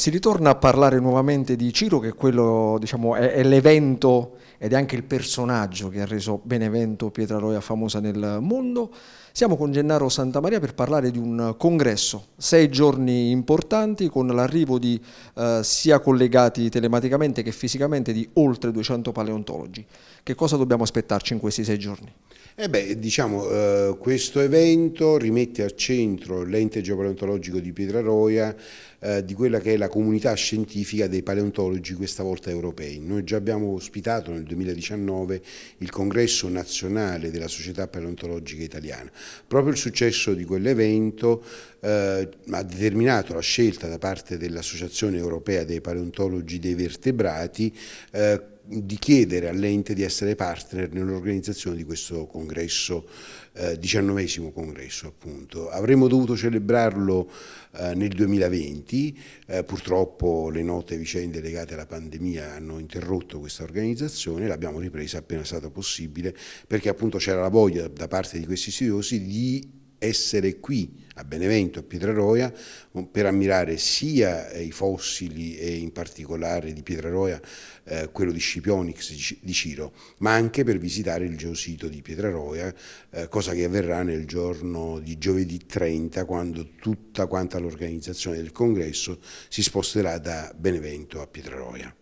si ritorna a parlare nuovamente di Ciro, che quello, diciamo, è, è l'evento ed è anche il personaggio che ha reso Benevento Pietraroia famosa nel mondo. Siamo con Gennaro Santamaria per parlare di un congresso, sei giorni importanti con l'arrivo di eh, sia collegati telematicamente che fisicamente di oltre 200 paleontologi. Che cosa dobbiamo aspettarci in questi sei giorni? Eh beh, diciamo, eh, questo evento rimette al centro l'ente geopaleontologico di Pietraroia eh, di quella che è la comunità scientifica dei paleontologi, questa volta europei. Noi già abbiamo ospitato nel 2019 il congresso nazionale della Società Paleontologica Italiana. Proprio il successo di quell'evento eh, ha determinato la scelta da parte dell'Associazione Europea dei Paleontologi dei Vertebrati eh, di chiedere all'ente di essere partner nell'organizzazione di questo congresso, eh, diciannovesimo eh, congresso appunto. Avremmo dovuto celebrarlo eh, nel 2020, eh, purtroppo le note vicende legate alla pandemia hanno interrotto questa organizzazione, l'abbiamo ripresa appena stato possibile perché appunto c'era la voglia da parte di questi studiosi di essere qui a Benevento, a Pietraroia, um, per ammirare sia eh, i fossili e in particolare di Pietraroia, eh, quello di Scipionix di Ciro, ma anche per visitare il geosito di Pietraroia, eh, cosa che avverrà nel giorno di giovedì 30, quando tutta l'organizzazione del congresso si sposterà da Benevento a Pietraroia.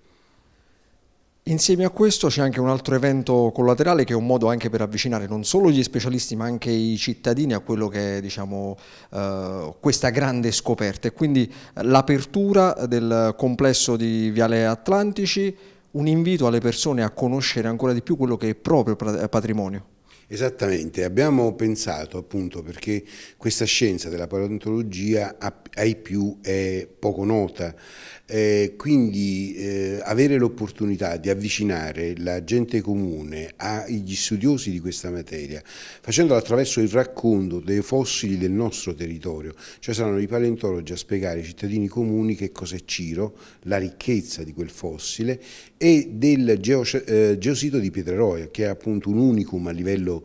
Insieme a questo c'è anche un altro evento collaterale che è un modo anche per avvicinare non solo gli specialisti ma anche i cittadini a quello che è diciamo, eh, questa grande scoperta e quindi eh, l'apertura del complesso di Viale Atlantici, un invito alle persone a conoscere ancora di più quello che è proprio patrimonio. Esattamente, abbiamo pensato appunto perché questa scienza della paleontologia ai più è poco nota, eh, quindi eh, avere l'opportunità di avvicinare la gente comune agli studiosi di questa materia, facendolo attraverso il racconto dei fossili del nostro territorio, cioè saranno i paleontologi a spiegare ai cittadini comuni che cos'è Ciro, la ricchezza di quel fossile e del eh, geosito di Pietreroia che è appunto un unicum a livello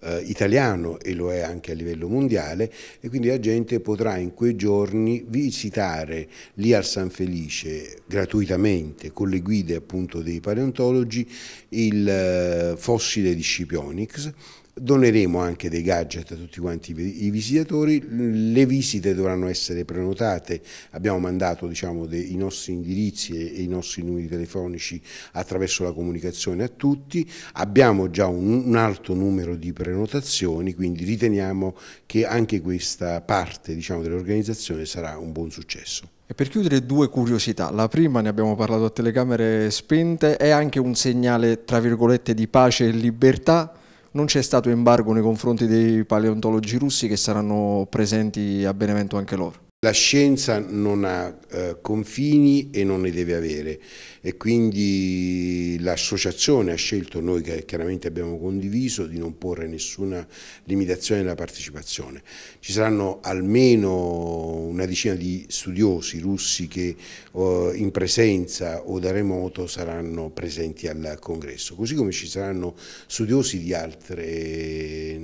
eh, italiano e lo è anche a livello mondiale e quindi la gente potrà in quei giorni visitare lì al San Felice gratuitamente con le guide appunto dei paleontologi il eh, fossile di Scipionix Doneremo anche dei gadget a tutti quanti i visitatori, le visite dovranno essere prenotate, abbiamo mandato diciamo, dei, i nostri indirizzi e, i nostri numeri telefonici attraverso la comunicazione a tutti, abbiamo già un, un alto numero di prenotazioni, quindi riteniamo che anche questa parte diciamo, dell'organizzazione sarà un buon successo. E per chiudere due curiosità, la prima ne abbiamo parlato a telecamere spente, è anche un segnale tra virgolette di pace e libertà non c'è stato embargo nei confronti dei paleontologi russi che saranno presenti a Benevento anche loro. La scienza non ha eh, confini e non ne deve avere e quindi l'associazione ha scelto, noi che chiaramente abbiamo condiviso, di non porre nessuna limitazione alla partecipazione. Ci saranno almeno una decina di studiosi russi che eh, in presenza o da remoto saranno presenti al congresso, così come ci saranno studiosi di altre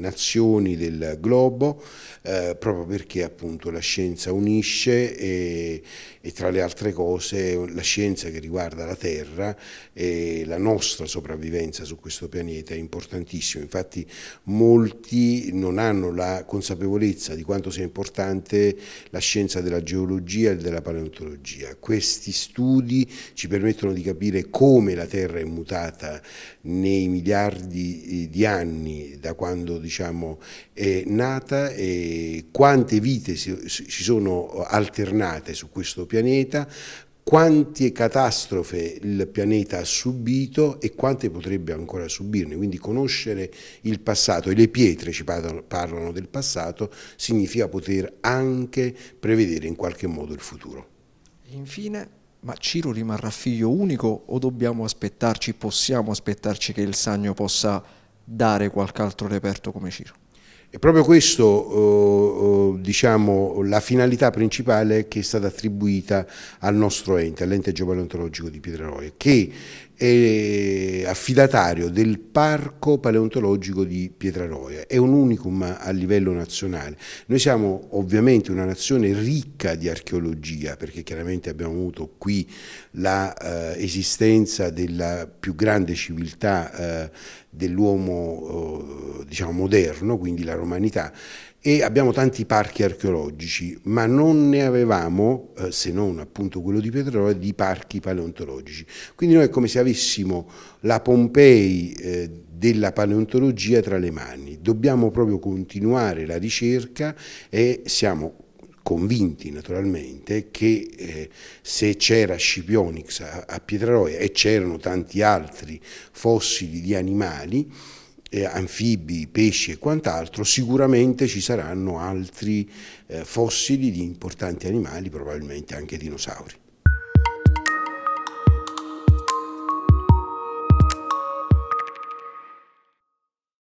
nazioni del globo, eh, proprio perché appunto la scienza unisce e, e, tra le altre cose la scienza che riguarda la Terra e la nostra sopravvivenza su questo pianeta è importantissima. Infatti molti non hanno la consapevolezza di quanto sia importante la scienza della geologia e della paleontologia. Questi studi ci permettono di capire come la Terra è mutata nei miliardi eh, di anni da quando diciamo, diciamo, è nata e quante vite si, si sono alternate su questo pianeta, quante catastrofe il pianeta ha subito e quante potrebbe ancora subirne, quindi conoscere il passato e le pietre ci parlano del passato significa poter anche prevedere in qualche modo il futuro. Infine, ma Ciro rimarrà figlio unico o dobbiamo aspettarci, possiamo aspettarci che il Sagno possa dare qualche altro reperto come Ciro. È proprio questo eh, eh, diciamo, la finalità principale che è stata attribuita al nostro ente, all'ente geopaleontologico di Pietraroia, che è affidatario del parco paleontologico di Pietranoia, è un unicum a livello nazionale. Noi siamo ovviamente una nazione ricca di archeologia perché chiaramente abbiamo avuto qui l'esistenza eh, della più grande civiltà eh, dell'uomo eh, diciamo moderno, quindi la romanità, e abbiamo tanti parchi archeologici, ma non ne avevamo, eh, se non appunto quello di Pietranoia, di parchi paleontologici. Quindi noi è come se avessimo la Pompei eh, della paleontologia tra le mani. Dobbiamo proprio continuare la ricerca e siamo convinti naturalmente che eh, se c'era Scipionix a, a Pietraroia e c'erano tanti altri fossili di animali, eh, anfibi, pesci e quant'altro, sicuramente ci saranno altri eh, fossili di importanti animali, probabilmente anche dinosauri.